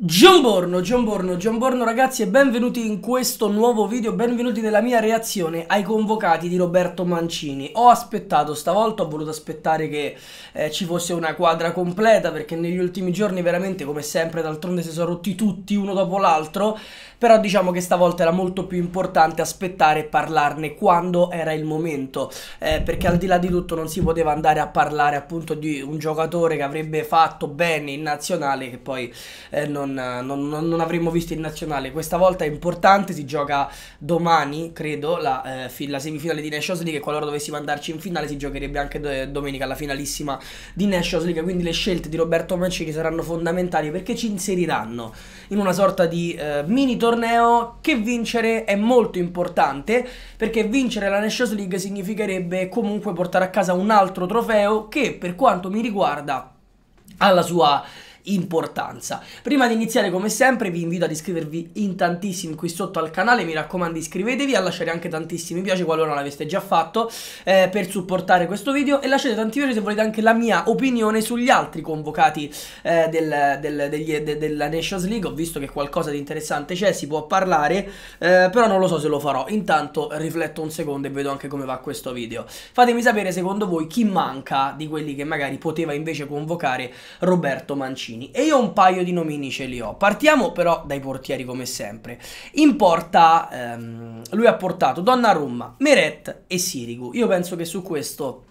John Borno, John ragazzi e benvenuti in questo nuovo video, benvenuti nella mia reazione ai convocati di Roberto Mancini. Ho aspettato stavolta, ho voluto aspettare che eh, ci fosse una quadra completa perché negli ultimi giorni veramente come sempre d'altronde si sono rotti tutti uno dopo l'altro però diciamo che stavolta era molto più importante aspettare e parlarne quando era il momento, eh, perché al di là di tutto non si poteva andare a parlare appunto di un giocatore che avrebbe fatto bene in nazionale che poi eh, non, non, non, avremmo visto in nazionale. Questa volta è importante, si gioca domani, credo, la, eh, la semifinale di Nations League e qualora dovessimo andarci in finale si giocherebbe anche do domenica la finalissima di Nations League, quindi le scelte di Roberto Mancini saranno fondamentali perché ci inseriranno in una sorta di eh, mini torneo torneo che vincere è molto importante perché vincere la Nations League significherebbe comunque portare a casa un altro trofeo che per quanto mi riguarda alla sua importanza. Prima di iniziare come sempre vi invito ad iscrivervi in tantissimi qui sotto al canale, mi raccomando iscrivetevi, a lasciare anche tantissimi mi piace qualora non l'aveste già fatto eh, per supportare questo video e lasciate tanti piace se volete anche la mia opinione sugli altri convocati eh, del, del, degli, de, della Nations League, ho visto che qualcosa di interessante c'è, si può parlare, eh, però non lo so se lo farò, intanto rifletto un secondo e vedo anche come va questo video. Fatemi sapere secondo voi chi manca di quelli che magari poteva invece convocare Roberto Mancini. Mancini e io un paio di nomini ce li ho. Partiamo però dai portieri come sempre. In porta ehm, lui ha portato Donnarumma, Meret e Sirigu. Io penso che su questo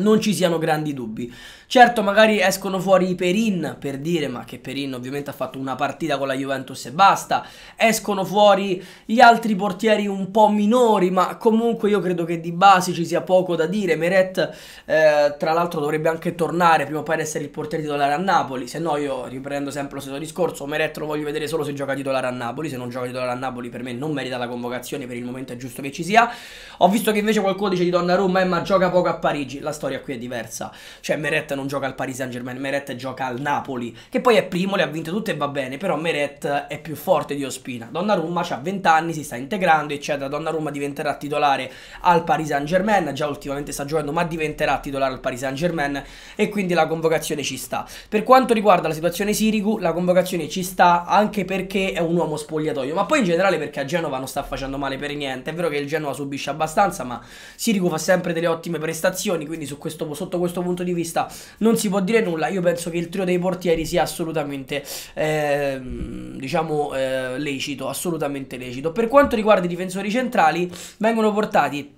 non ci siano grandi dubbi. Certo, magari escono fuori i Perin per dire, ma che Perin ovviamente ha fatto una partita con la Juventus e basta. Escono fuori gli altri portieri un po' minori, ma comunque io credo che di base ci sia poco da dire. Meret, eh, tra l'altro, dovrebbe anche tornare prima o poi ad essere il portiere titolare a Napoli. Se no, io riprendo sempre lo stesso discorso. Meret lo voglio vedere solo se gioca titolare a Napoli. Se non gioca titolare a Napoli, per me non merita la convocazione. Per il momento è giusto che ci sia. Ho visto che invece qualcuno dice di Donnarumma, eh, ma gioca poco a Parigi. La storia storia qui è diversa. Cioè Meret non gioca al Paris Saint Germain, Meret gioca al Napoli, che poi è primo, le ha vinte tutte e va bene, però Meret è più forte di Ospina. Donna Donnarumma ha 20 anni, si sta integrando, eccetera. Donna Donnarumma diventerà titolare al Paris Saint Germain, già ultimamente sta giocando, ma diventerà titolare al Paris Saint Germain e quindi la convocazione ci sta. Per quanto riguarda la situazione Sirigu, la convocazione ci sta anche perché è un uomo spogliatoio, ma poi in generale perché a Genova non sta facendo male per niente. È vero che il Genova subisce abbastanza, ma Sirigu fa sempre delle ottime prestazioni, quindi su questo, sotto questo punto di vista non si può dire nulla. Io penso che il trio dei portieri sia assolutamente, eh, diciamo, eh, lecito, assolutamente lecito. Per quanto riguarda i difensori centrali, vengono portati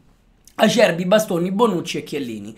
Acerbi, Bastoni, Bonucci e Chiellini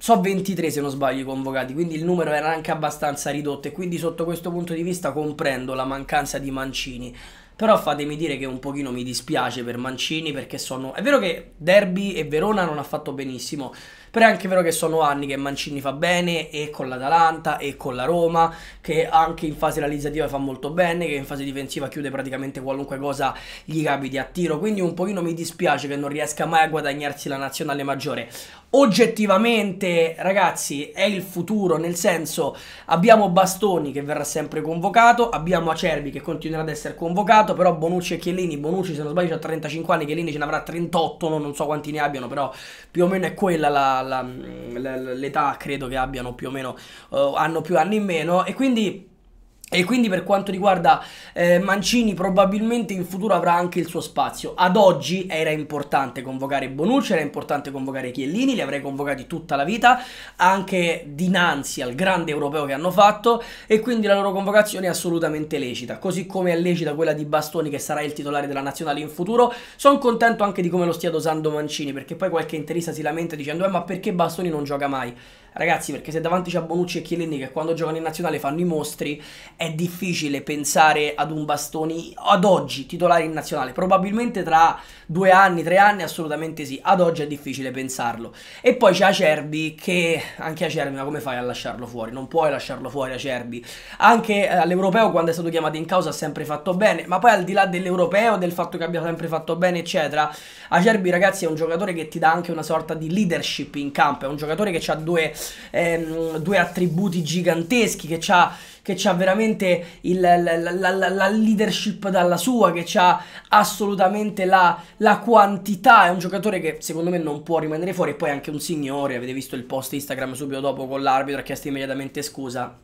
so 23 se non sbaglio i convocati, quindi il numero era anche abbastanza ridotto e quindi sotto questo punto di vista comprendo la mancanza di Mancini. Però fatemi dire che un pochino mi dispiace per Mancini perché sono... È vero che Derby e Verona non ha fatto benissimo, però è anche vero che sono anni che Mancini fa bene e con l'Atalanta e con la Roma, che anche in fase realizzativa fa molto bene, che in fase difensiva chiude praticamente qualunque cosa gli capiti a tiro. Quindi un pochino mi dispiace che non riesca mai a guadagnarsi la nazionale maggiore. Oggettivamente, ragazzi, è il futuro, nel senso abbiamo Bastoni che verrà sempre convocato, abbiamo Acerbi che continuerà ad essere convocato, però Bonucci e Chiellini, Bonucci se non sbaglio ha 35 anni, Chiellini ce ne avrà 38, non, non so quanti ne abbiano, però più o meno è quella la, Mm, l'età credo che abbiano più o meno, uh, hanno più anni in meno e quindi e quindi per quanto riguarda eh, Mancini probabilmente in futuro avrà anche il suo spazio. Ad oggi era importante convocare Bonucci, era importante convocare Chiellini, li avrei convocati tutta la vita, anche dinanzi al grande europeo che hanno fatto e quindi la loro convocazione è assolutamente lecita, così come è lecita quella di Bastoni che sarà il titolare della nazionale in futuro. Sono contento anche di come lo stia dosando Mancini perché poi qualche interista si lamenta dicendo eh, ma perché Bastoni non gioca mai? Ragazzi, perché se davanti c'è Bonucci e Chiellini che quando giocano in nazionale fanno i mostri, è difficile pensare ad un Bastoni ad oggi titolare in nazionale. Probabilmente tra due anni, tre anni, assolutamente sì. Ad oggi è difficile pensarlo. E poi c'è Acerbi che, anche Acerbi, ma come fai a lasciarlo fuori? Non puoi lasciarlo fuori Acerbi. Anche eh, all'Europeo, quando è stato chiamato in causa, ha sempre fatto bene. Ma poi al di là dell'Europeo, del fatto che abbia sempre fatto bene, eccetera, Acerbi, ragazzi, è un giocatore che ti dà anche una sorta di leadership in campo. È un giocatore che ha due ehm, due attributi giganteschi, che ha che ha veramente il, la, la, la, la, leadership dalla sua, che ha assolutamente la, quantità, è un giocatore che secondo me non può rimanere fuori, e poi anche un signore, avete visto il post Instagram subito dopo con l'arbitro, ha chiesto immediatamente scusa,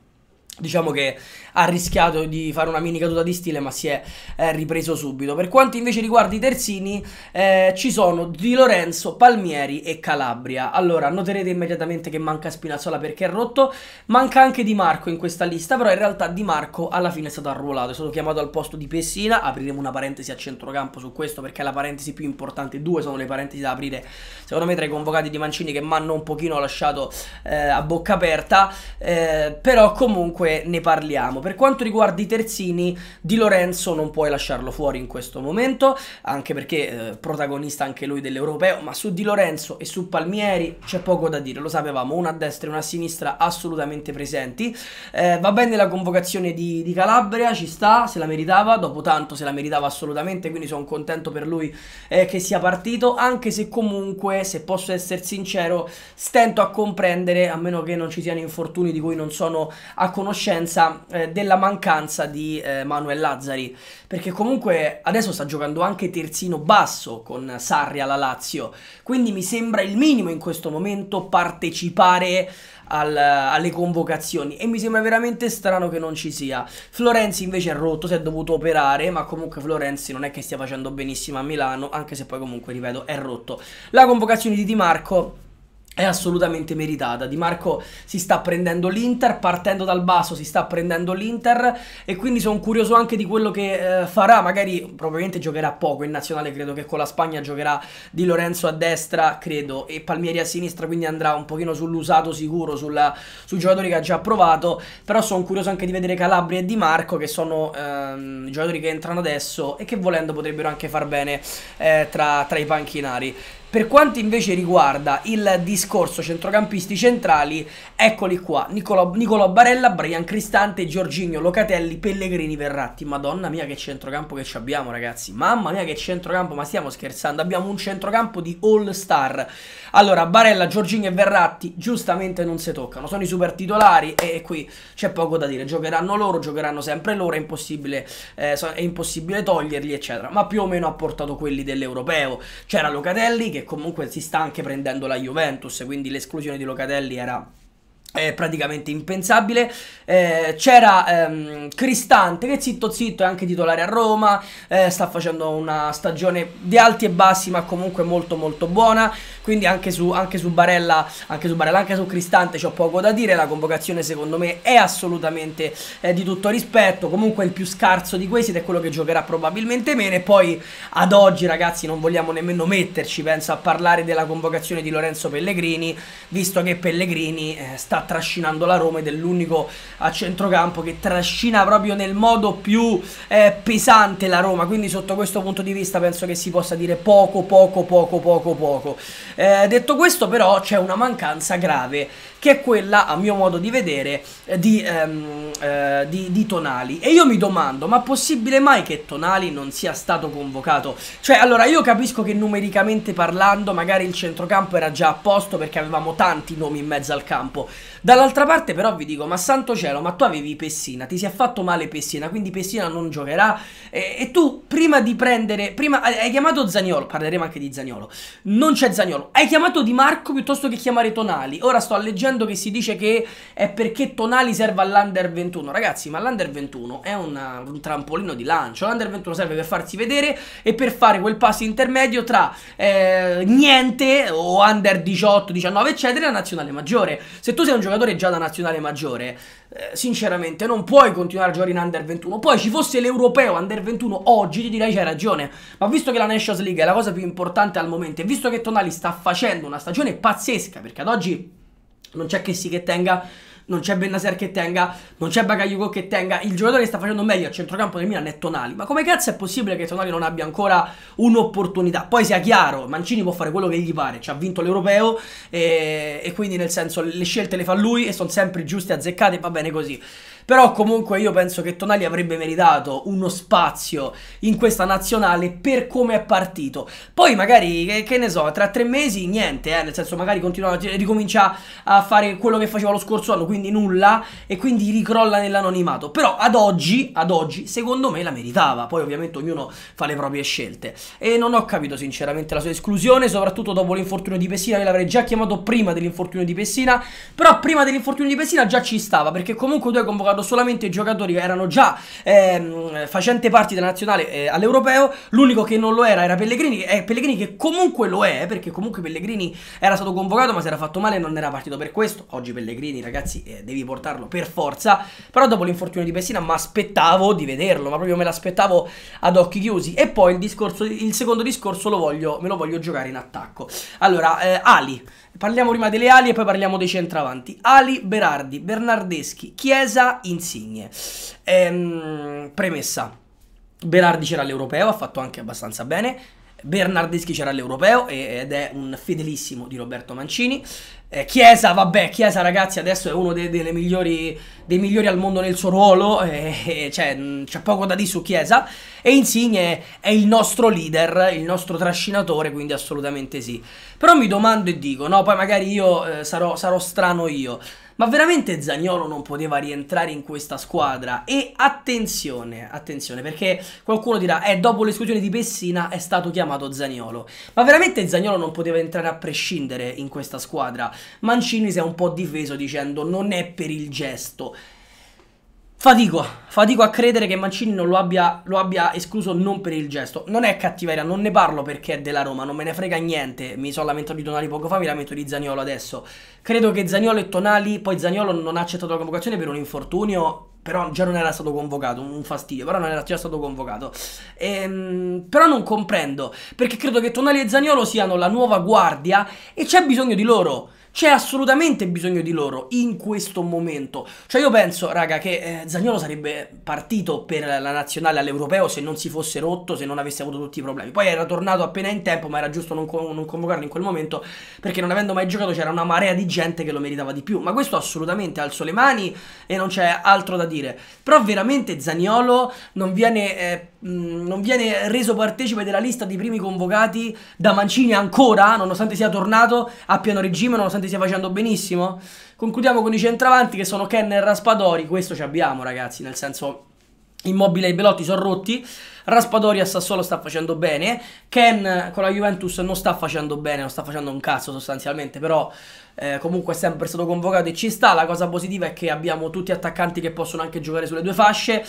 diciamo che ha rischiato di fare una mini caduta di stile ma si è eh, ripreso subito per quanto invece riguarda i terzini eh, ci sono Di Lorenzo, Palmieri e Calabria allora noterete immediatamente che manca Spinazzola perché è rotto manca anche Di Marco in questa lista però in realtà Di Marco alla fine è stato arruolato è stato chiamato al posto di Pessina apriremo una parentesi a centrocampo su questo perché è la parentesi più importante due sono le parentesi da aprire secondo me tra i convocati di Mancini che mi hanno un pochino lasciato eh, a bocca aperta eh, però comunque comunque ne parliamo. Per quanto riguarda i terzini, Di Lorenzo non puoi lasciarlo fuori in questo momento, anche perché eh, protagonista anche lui dell'Europeo, ma su Di Lorenzo e su Palmieri c'è poco da dire, lo sapevamo, una a destra e una a sinistra assolutamente presenti. Eh, va bene la convocazione di, di Calabria, ci sta, se la meritava, dopo tanto se la meritava assolutamente, quindi sono contento per lui eh, che sia partito, anche se comunque, se posso essere sincero, stento a comprendere, a meno che non ci siano infortuni di cui non sono a conoscenza, conoscenza eh, della mancanza di eh, Manuel Lazzari, perché comunque adesso sta giocando anche terzino basso con Sarri alla Lazio, quindi mi sembra il minimo in questo momento partecipare al, alle convocazioni e mi sembra veramente strano che non ci sia. Florenzi invece è rotto, si è dovuto operare, ma comunque Florenzi non è che stia facendo benissimo a Milano, anche se poi comunque, ripeto, è rotto. La convocazione di Di Marco è assolutamente meritata. Di Marco si sta prendendo l'Inter, partendo dal basso si sta prendendo l'Inter e quindi sono curioso anche di quello che eh, farà, magari probabilmente giocherà poco in nazionale, credo che con la Spagna giocherà Di Lorenzo a destra, credo, e Palmieri a sinistra, quindi andrà un pochino sull'usato sicuro, sulla, sui giocatori che ha già provato, però sono curioso anche di vedere Calabria e Di Marco che sono ehm, giocatori che entrano adesso e che volendo potrebbero anche far bene eh, tra, tra i panchinari. Per quanto invece riguarda il discorso discorso centrocampisti centrali, eccoli qua, Nicolò, Barella, Brian Cristante, Giorginio Locatelli, Pellegrini, Verratti, madonna mia che centrocampo che abbiamo ragazzi, mamma mia che centrocampo, ma stiamo scherzando, abbiamo un centrocampo di all star, allora Barella, Giorginio e Verratti giustamente non si toccano, sono i super titolari e qui c'è poco da dire, giocheranno loro, giocheranno sempre loro, è impossibile, eh, è impossibile toglierli eccetera, ma più o meno ha portato quelli dell'Europeo, c'era Locatelli che comunque si sta anche prendendo la Juventus, quindi l'esclusione di Locatelli era eh, praticamente impensabile. Eh, c'era ehm, Cristante che zitto zitto è anche titolare a Roma, eh, sta facendo una stagione di alti e bassi ma comunque molto molto buona, quindi anche su, anche su, Barella, anche su Barella, anche su Cristante c'ho poco da dire, la convocazione secondo me è assolutamente eh, di tutto rispetto, comunque il più scarso di questi ed è quello che giocherà probabilmente meno e poi ad oggi ragazzi non vogliamo nemmeno metterci, penso a parlare della convocazione di Lorenzo Pellegrini, visto che Pellegrini eh, sta trascinando la Roma ed è l'unico a centrocampo che trascina proprio nel modo più eh, pesante la Roma, quindi sotto questo punto di vista penso che si possa dire poco, poco, poco, poco, poco. Eh, detto questo però c'è una mancanza grave che è quella, a mio modo di vedere, eh, di, ehm, eh, di, di, Tonali. E io mi domando, ma possibile mai che Tonali non sia stato convocato? Cioè, allora, io capisco che numericamente parlando magari il centrocampo era già a posto perché avevamo tanti nomi in mezzo al campo, Dall'altra parte però vi dico, ma santo cielo, ma tu avevi Pessina, ti si è fatto male Pessina, quindi Pessina non giocherà e, e tu prima di prendere, prima hai chiamato Zagnolo, parleremo anche di Zagnolo, non c'è Zagnolo, hai chiamato Di Marco piuttosto che chiamare Tonali, ora sto leggendo che si dice che è perché Tonali serve all'Under 21, ragazzi ma l'Under 21 è una, un trampolino di lancio, l'Under 21 serve per farsi vedere e per fare quel passo intermedio tra eh, niente o Under 18, 19 eccetera e la nazionale maggiore, se tu sei un giocatore giocatore già da nazionale maggiore, eh, sinceramente non puoi continuare a giocare in Under 21. Poi ci fosse l'Europeo Under 21 oggi, ti direi c'hai ragione, ma visto che la Nations League è la cosa più importante al momento e visto che Tonali sta facendo una stagione pazzesca, perché ad oggi non c'è che si che tenga non c'è Bennaser che tenga, non c'è Bagayugo che tenga, il giocatore che sta facendo meglio a centrocampo del Milan è Tonali, ma come cazzo è possibile che Tonali non abbia ancora un'opportunità? Poi sia chiaro, Mancini può fare quello che gli pare, ci ha vinto l'Europeo e, eh, e quindi nel senso le scelte le fa lui e sono sempre giuste, azzeccate, va bene così. Però comunque io penso che Tonali avrebbe meritato uno spazio in questa nazionale per come è partito. Poi magari, che, che ne so, tra tre mesi niente, eh, nel senso magari continua, ricomincia a fare quello che faceva lo scorso anno, quindi nulla, e quindi ricrolla nell'anonimato. Però ad oggi, ad oggi, secondo me la meritava. Poi ovviamente ognuno fa le proprie scelte. E non ho capito sinceramente la sua esclusione, soprattutto dopo l'infortunio di Pessina, che l'avrei già chiamato prima dell'infortunio di Pessina, però prima dell'infortunio di Pessina già ci stava, perché comunque tu hai convocato portato solamente giocatori che erano già ehm, facente parte della nazionale eh, all'europeo, l'unico che non lo era era Pellegrini, eh, Pellegrini che comunque lo è, eh, perché comunque Pellegrini era stato convocato ma si era fatto male e non era partito per questo, oggi Pellegrini ragazzi eh, devi portarlo per forza, però dopo l'infortunio di Pessina mi aspettavo di vederlo, ma proprio me l'aspettavo ad occhi chiusi e poi il, discorso, il secondo discorso lo voglio, me lo voglio giocare in attacco. Allora, eh, Ali Parliamo prima delle ali e poi parliamo dei centravanti. Ali, Berardi, Bernardeschi, Chiesa, Insigne. Ehm, premessa. Berardi c'era all'Europeo, ha fatto anche abbastanza bene. Bernardeschi c'era all'Europeo ed è un fedelissimo di Roberto Mancini. Eh, Chiesa, vabbè, Chiesa ragazzi adesso è uno de delle migliori, dei migliori al mondo nel suo ruolo, eh, eh, cioè, c'è cioè, poco da dire su Chiesa. E Insigne è il nostro leader, il nostro trascinatore, quindi assolutamente sì. Però mi domando e dico, no, poi magari io eh, sarò, sarò strano io. Ma veramente Zagnolo non poteva rientrare in questa squadra? E attenzione, attenzione, perché qualcuno dirà, eh, dopo l'esclusione di Pessina è stato chiamato Zagnolo. Ma veramente Zagnolo non poteva entrare a prescindere in questa squadra? Mancini si è un po' difeso dicendo non è per il gesto. Fatico, fatico a credere che Mancini non lo abbia, lo abbia, escluso non per il gesto. Non è cattiveria, non ne parlo perché è della Roma, non me ne frega niente. Mi sono lamentato di Tonali poco fa, mi lamento di Zagnolo adesso. Credo che Zagnolo e Tonali, poi Zagnolo non ha accettato la convocazione per un infortunio, però già non era stato convocato, un fastidio, però non era già stato convocato. Ehm, però non comprendo, perché credo che Tonali e Zagnolo siano la nuova guardia e c'è bisogno di loro. C'è assolutamente bisogno di loro in questo momento. Cioè io penso, raga, che eh, Zagnolo sarebbe partito per la nazionale all'europeo se non si fosse rotto, se non avesse avuto tutti i problemi. Poi era tornato appena in tempo, ma era giusto non, co- non convocarlo in quel momento, perché non avendo mai giocato c'era una marea di gente che lo meritava di più. Ma questo assolutamente alzo le mani e non c'è altro da dire. Però veramente Zagnolo non viene... Eh, non viene reso partecipe della lista dei primi convocati da Mancini ancora, nonostante sia tornato a pieno regime, nonostante ti stia facendo benissimo. Concludiamo con i centravanti che sono Ken e Raspadori. Questo ci abbiamo, ragazzi, nel senso Immobile e Belotti sono rotti. Raspadori a Sassuolo sta facendo bene. Ken con la Juventus non sta facendo bene, non sta facendo un cazzo sostanzialmente, però eh, comunque è sempre stato convocato e ci sta. La cosa positiva è che abbiamo tutti attaccanti che possono anche giocare sulle due fasce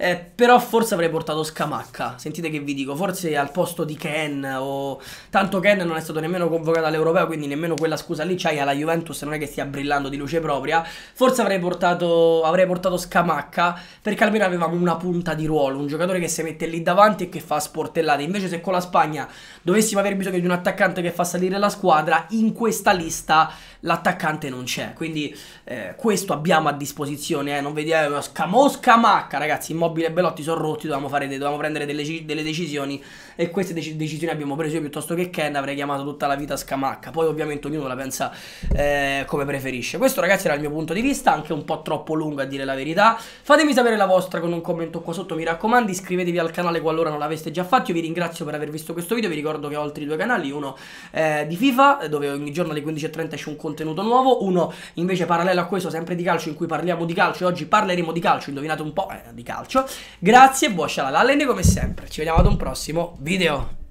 eh, però forse avrei portato Scamacca, sentite che vi dico, forse al posto di Ken o... Tanto Ken non è stato nemmeno convocato all'Europeo, quindi nemmeno quella scusa lì c'hai alla Juventus, non è che stia brillando di luce propria, forse avrei portato, avrei portato Scamacca perché almeno avevamo una punta di ruolo, un giocatore che si mette lì davanti e che fa sportellate, invece se con la Spagna dovessimo aver bisogno di un attaccante che fa salire la squadra, in questa lista l'attaccante non c'è, quindi eh, questo abbiamo a disposizione, eh, non vediamo eh, Scamosca Macca ragazzi, in modo Immobile e Belotti sono rotti, dovevamo, fare, dovevamo prendere delle, delle, decisioni e queste dec- decisioni abbiamo preso io piuttosto che Ken, avrei chiamato tutta la vita Scamacca, poi ovviamente ognuno la pensa eh, come preferisce. Questo ragazzi era il mio punto di vista, anche un po' troppo lungo a dire la verità. Fatemi sapere la vostra con un commento qua sotto, mi raccomando, iscrivetevi al canale qualora non l'aveste già fatto, io vi ringrazio per aver visto questo video, vi ricordo che ho altri due canali, uno eh, di FIFA dove ogni giorno alle 15.30 c'è un contenuto nuovo, uno invece parallelo a questo sempre di calcio in cui parliamo di calcio, e oggi parleremo di calcio, indovinate un po' eh, di calcio Grazie, e buon shalalallene come sempre. Ci vediamo ad un prossimo video.